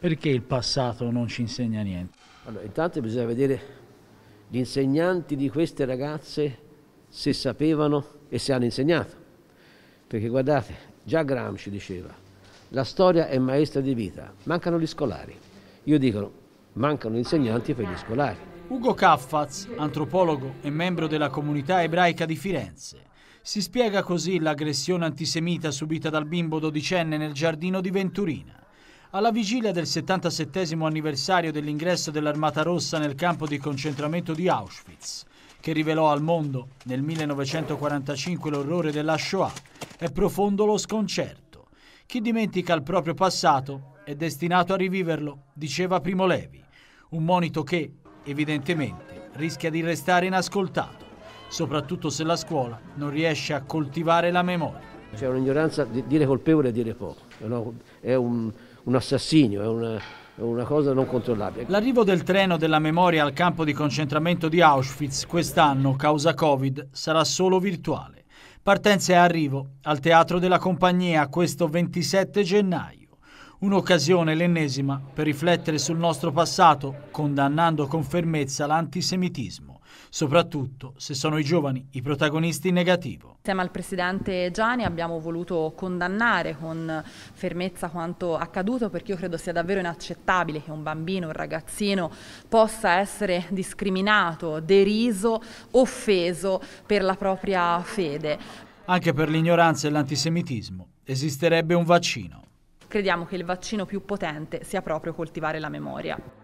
Perché il passato non ci insegna niente? Allora, intanto bisogna vedere gli insegnanti di queste ragazze se sapevano e se hanno insegnato. Perché guardate, già Gramsci diceva, la storia è maestra di vita, mancano gli scolari. Io dico, mancano gli insegnanti per gli scolari. Ugo Caffaz, antropologo e membro della comunità ebraica di Firenze. Si spiega così l'aggressione antisemita subita dal bimbo dodicenne nel giardino di Venturina. Alla vigilia del 77 anniversario dell'ingresso dell'Armata Rossa nel campo di concentramento di Auschwitz, che rivelò al mondo nel 1945 l'orrore della Shoah, è profondo lo sconcerto. Chi dimentica il proprio passato è destinato a riviverlo, diceva Primo Levi, un monito che, evidentemente, rischia di restare inascoltato, soprattutto se la scuola non riesce a coltivare la memoria. C'è un'ignoranza, dire colpevole è dire poco, è un, un assassino, è una, una cosa non controllabile. L'arrivo del treno della memoria al campo di concentramento di Auschwitz quest'anno, causa Covid, sarà solo virtuale. Partenza e arrivo al Teatro della Compagnia questo 27 gennaio. Un'occasione, l'ennesima, per riflettere sul nostro passato, condannando con fermezza l'antisemitismo soprattutto se sono i giovani i protagonisti in negativo. Insieme al Presidente Gianni abbiamo voluto condannare con fermezza quanto accaduto perché io credo sia davvero inaccettabile che un bambino, un ragazzino possa essere discriminato, deriso, offeso per la propria fede. Anche per l'ignoranza e l'antisemitismo esisterebbe un vaccino crediamo che il vaccino più potente sia proprio coltivare la memoria.